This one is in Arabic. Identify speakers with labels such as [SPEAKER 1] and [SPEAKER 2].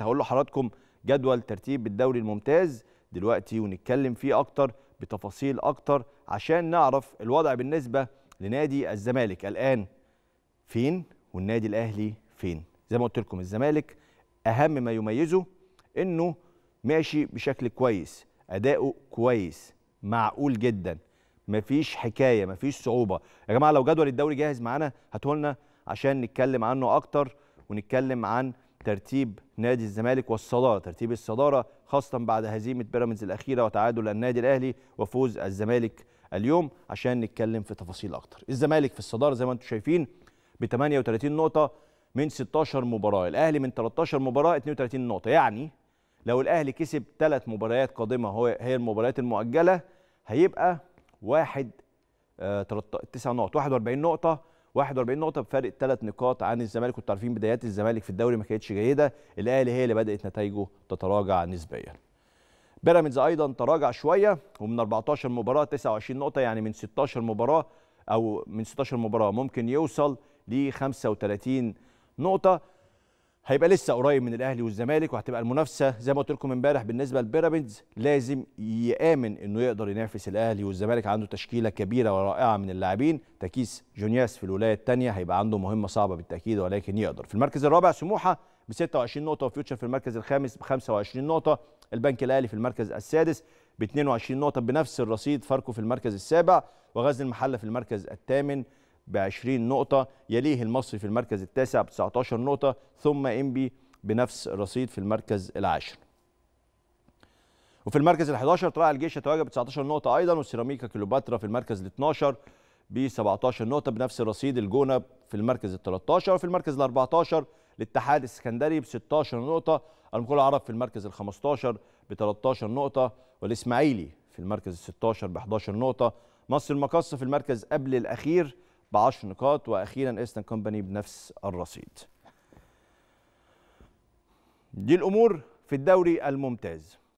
[SPEAKER 1] هقول لحضراتكم جدول ترتيب الدوري الممتاز دلوقتي ونتكلم فيه اكتر بتفاصيل اكتر عشان نعرف الوضع بالنسبه لنادي الزمالك الان فين والنادي الاهلي فين زي ما قلت لكم الزمالك اهم ما يميزه انه ماشي بشكل كويس اداؤه كويس معقول جدا مفيش حكايه مفيش صعوبه يا جماعه لو جدول الدوري جاهز معانا هاتوا عشان نتكلم عنه اكتر ونتكلم عن ترتيب نادي الزمالك والصداره ترتيب الصداره خاصه بعد هزيمه بيراميدز الاخيره وتعادل النادي الاهلي وفوز الزمالك اليوم عشان نتكلم في تفاصيل اكتر الزمالك في الصداره زي ما انتم شايفين ب 38 نقطه من 16 مباراه الاهلي من 13 مباراه 32 نقطه يعني لو الاهلي كسب ثلاث مباريات قادمه هو هي المباريات المؤجله هيبقى واحد 9 آه، نقط 41 نقطه 41 نقطه بفارق ثلاث نقاط عن الزمالك كنتوا عارفين بدايات الزمالك في الدوري ما كانتش جيده الاهلي هي اللي بدات نتائجه تتراجع نسبيا بيراميدز ايضا تراجع شويه ومن 14 مباراه 29 نقطه يعني من 16 مباراه او من 16 مباراه ممكن يوصل ل 35 نقطه هيبقى لسه قريب من الاهلي والزمالك وهتبقى المنافسه زي ما قلت لكم امبارح بالنسبه لبيراميدز لازم يامن انه يقدر ينافس الاهلي والزمالك عنده تشكيله كبيره ورائعه من اللاعبين تكيس جونياس في الولايه الثانيه هيبقى عنده مهمه صعبه بالتاكيد ولكن يقدر في المركز الرابع سموحه ب 26 نقطه وفيوتشر في المركز الخامس ب 25 نقطه البنك الاهلي في المركز السادس ب 22 نقطه بنفس الرصيد فاركو في المركز السابع وغزل المحله في المركز الثامن ب 20 نقطة يليه المصري في المركز التاسع ب 19 نقطة ثم إنبي بنفس الرصيد في المركز العاشر وفي المركز ال 11 طلائع الجيش يتواجد ب 19 نقطة أيضا وسيراميكا كليوباترا في المركز ال 12 ب 17 نقطة بنفس الرصيد الجونة في المركز ال 13 وفي المركز ال 14 الاتحاد السكندري ب 16 نقطة المقاول العرب في المركز ال 15 ب 13 نقطة والإسماعيلي في المركز ال 16 ب 11 نقطة مصر المقص في المركز قبل الأخير ب 10 نقاط واخيرا ايستن كومباني بنفس الرصيد دي الامور في الدوري الممتاز